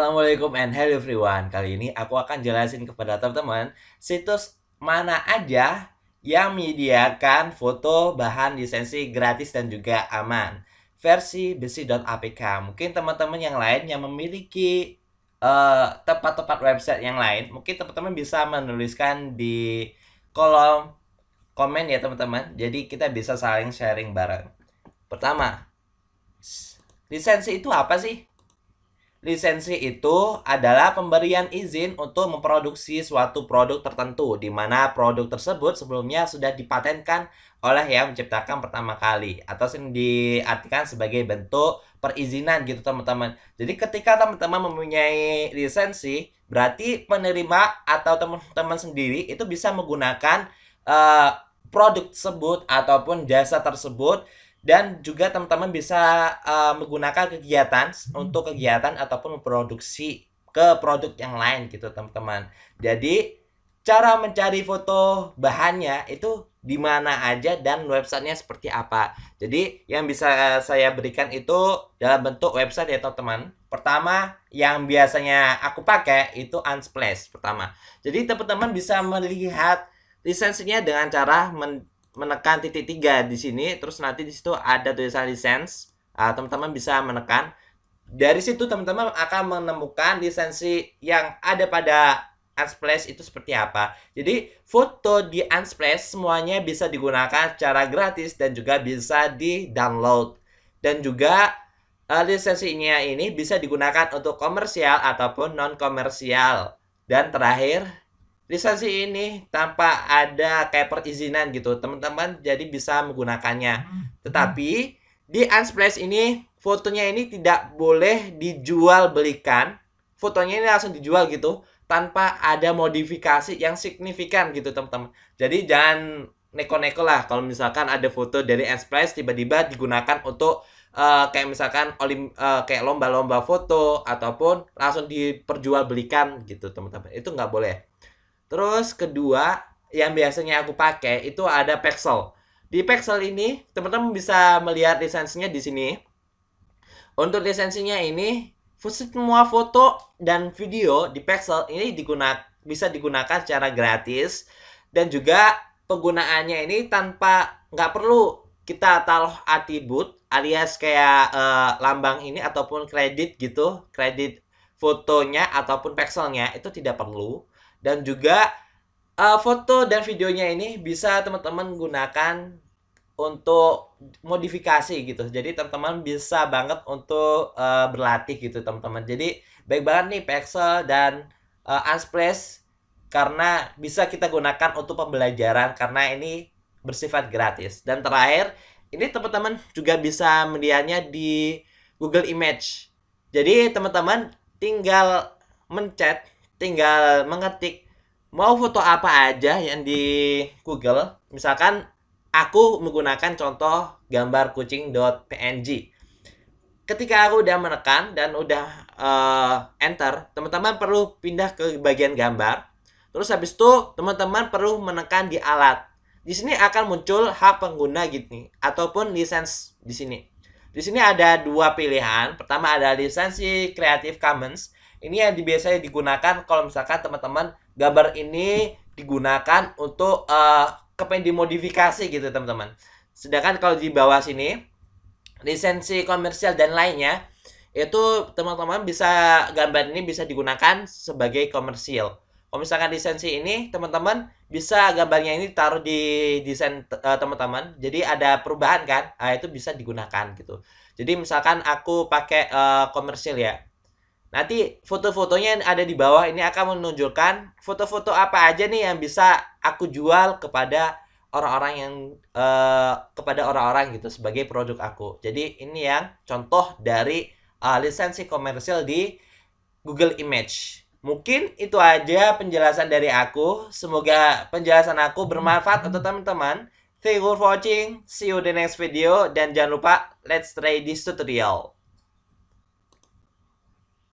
Assalamualaikum and hello everyone. Kali ini aku akan jelasin kepada teman-teman situs mana aja yang menyediakan foto bahan lisensi gratis dan juga aman versi besi.apk. Mungkin teman-teman yang lain yang memiliki eh, tempat-tempat uh, website yang lain, mungkin teman-teman bisa menuliskan di kolom komen ya teman-teman. Jadi kita bisa saling sharing bareng. Pertama, lisensi itu apa sih? Lisensi itu adalah pemberian izin untuk memproduksi suatu produk tertentu di mana produk tersebut sebelumnya sudah dipatenkan oleh yang menciptakan pertama kali atau yang diartikan sebagai bentuk perizinan gitu teman-teman. Jadi ketika teman-teman mempunyai lisensi berarti penerima atau teman-teman sendiri itu bisa menggunakan uh, produk tersebut ataupun jasa tersebut dan juga teman-teman bisa uh, menggunakan kegiatan hmm. untuk kegiatan ataupun memproduksi ke produk yang lain gitu teman-teman. Jadi cara mencari foto bahannya itu di mana aja dan websitenya seperti apa. Jadi yang bisa eh, saya berikan itu dalam bentuk website ya teman-teman. Pertama yang biasanya aku pakai itu Unsplash pertama. Jadi teman-teman bisa melihat lisensinya dengan cara men menekan titik tiga di sini terus nanti di situ ada tulisan lisensi uh, teman-teman bisa menekan dari situ teman-teman akan menemukan lisensi yang ada pada Unsplash itu seperti apa. Jadi foto di Unsplash semuanya bisa digunakan secara gratis dan juga bisa di-download. Dan juga uh, lisensinya ini bisa digunakan untuk komersial ataupun non-komersial. Dan terakhir, lisensi ini tanpa ada kayak perizinan gitu teman-teman jadi bisa menggunakannya hmm. tetapi di Unsplash ini fotonya ini tidak boleh dijual belikan fotonya ini langsung dijual gitu tanpa ada modifikasi yang signifikan gitu teman-teman jadi jangan neko-neko lah kalau misalkan ada foto dari Unsplash tiba-tiba digunakan untuk uh, kayak misalkan olim uh, kayak lomba-lomba foto ataupun langsung diperjualbelikan gitu teman-teman itu nggak boleh Terus kedua yang biasanya aku pakai itu ada Pexel. Di Pexel ini teman-teman bisa melihat lisensinya di sini. Untuk lisensinya ini semua foto dan video di Pexel ini digunak bisa digunakan secara gratis dan juga penggunaannya ini tanpa nggak perlu kita taruh atribut alias kayak uh, lambang ini ataupun kredit gitu kredit fotonya ataupun pixelnya itu tidak perlu dan juga uh, foto dan videonya ini bisa teman-teman gunakan untuk modifikasi gitu. Jadi teman-teman bisa banget untuk uh, berlatih gitu teman-teman. Jadi baik banget nih Pexel dan uh, Unsplash karena bisa kita gunakan untuk pembelajaran karena ini bersifat gratis. Dan terakhir, ini teman-teman juga bisa medianya di Google Image. Jadi teman-teman tinggal mencet tinggal mengetik mau foto apa aja yang di Google. Misalkan aku menggunakan contoh gambar kucing png Ketika aku udah menekan dan udah uh, enter, teman-teman perlu pindah ke bagian gambar. Terus habis itu teman-teman perlu menekan di alat. Di sini akan muncul hak pengguna gitu nih ataupun lisensi di sini. Di sini ada dua pilihan. Pertama ada lisensi Creative Commons ini yang biasanya digunakan kalau misalkan teman-teman gambar ini digunakan untuk uh, eh, kepengen dimodifikasi gitu teman-teman sedangkan kalau di bawah sini lisensi komersial dan lainnya itu teman-teman bisa gambar ini bisa digunakan sebagai komersial. kalau misalkan lisensi ini teman-teman bisa gambarnya ini taruh di desain uh, teman-teman jadi ada perubahan kan nah, itu bisa digunakan gitu jadi misalkan aku pakai uh, eh, komersil ya Nanti foto-fotonya yang ada di bawah ini akan menunjukkan foto-foto apa aja nih yang bisa aku jual kepada orang-orang yang uh, kepada orang-orang gitu sebagai produk aku. Jadi ini yang contoh dari uh, lisensi komersil di Google Image. Mungkin itu aja penjelasan dari aku. Semoga penjelasan aku bermanfaat untuk teman-teman. Thank you for watching. See you the next video dan jangan lupa let's try this tutorial.